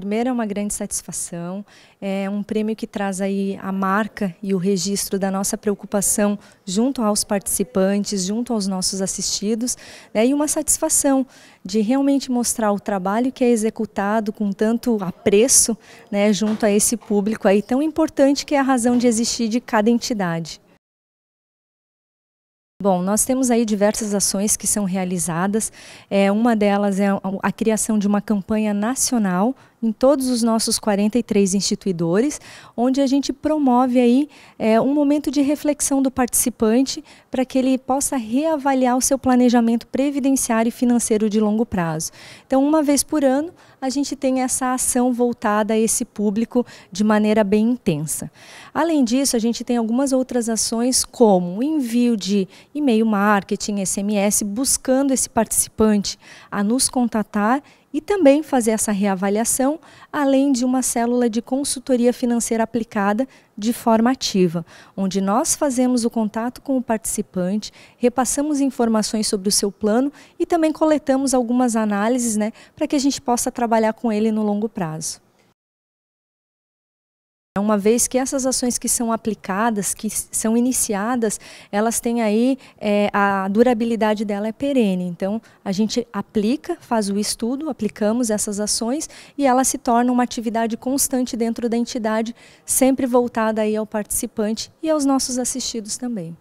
Primeiro é uma grande satisfação, é um prêmio que traz aí a marca e o registro da nossa preocupação junto aos participantes, junto aos nossos assistidos, né, e uma satisfação de realmente mostrar o trabalho que é executado com tanto apreço, né, junto a esse público aí tão importante que é a razão de existir de cada entidade. Bom, nós temos aí diversas ações que são realizadas. É, uma delas é a, a criação de uma campanha nacional em todos os nossos 43 instituidores, onde a gente promove aí é, um momento de reflexão do participante para que ele possa reavaliar o seu planejamento previdenciário e financeiro de longo prazo. Então, uma vez por ano, a gente tem essa ação voltada a esse público de maneira bem intensa. Além disso, a gente tem algumas outras ações, como o envio de e-mail marketing, SMS, buscando esse participante a nos contatar e também fazer essa reavaliação, além de uma célula de consultoria financeira aplicada de forma ativa, onde nós fazemos o contato com o participante, repassamos informações sobre o seu plano e também coletamos algumas análises né, para que a gente possa trabalhar com ele no longo prazo. É uma vez que essas ações que são aplicadas, que são iniciadas, elas têm aí é, a durabilidade dela é perene. Então a gente aplica, faz o estudo, aplicamos essas ações e ela se torna uma atividade constante dentro da entidade, sempre voltada aí ao participante e aos nossos assistidos também.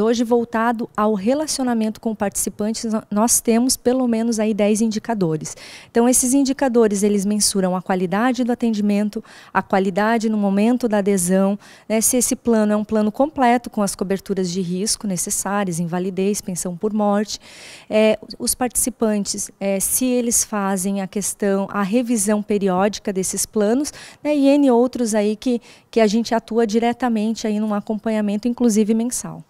Hoje, voltado ao relacionamento com participantes, nós temos pelo menos aí 10 indicadores. Então, esses indicadores, eles mensuram a qualidade do atendimento, a qualidade no momento da adesão, né, se esse plano é um plano completo com as coberturas de risco necessárias, invalidez, pensão por morte, é, os participantes, é, se eles fazem a questão, a revisão periódica desses planos, né, e N outros aí que, que a gente atua diretamente aí num acompanhamento, inclusive mensal.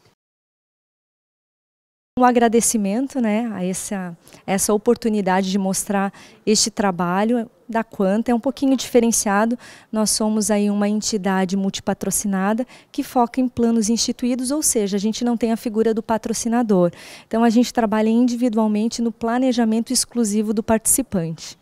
Um agradecimento né, a essa, essa oportunidade de mostrar este trabalho da Quanta, é um pouquinho diferenciado. Nós somos aí uma entidade multipatrocinada que foca em planos instituídos, ou seja, a gente não tem a figura do patrocinador. Então a gente trabalha individualmente no planejamento exclusivo do participante.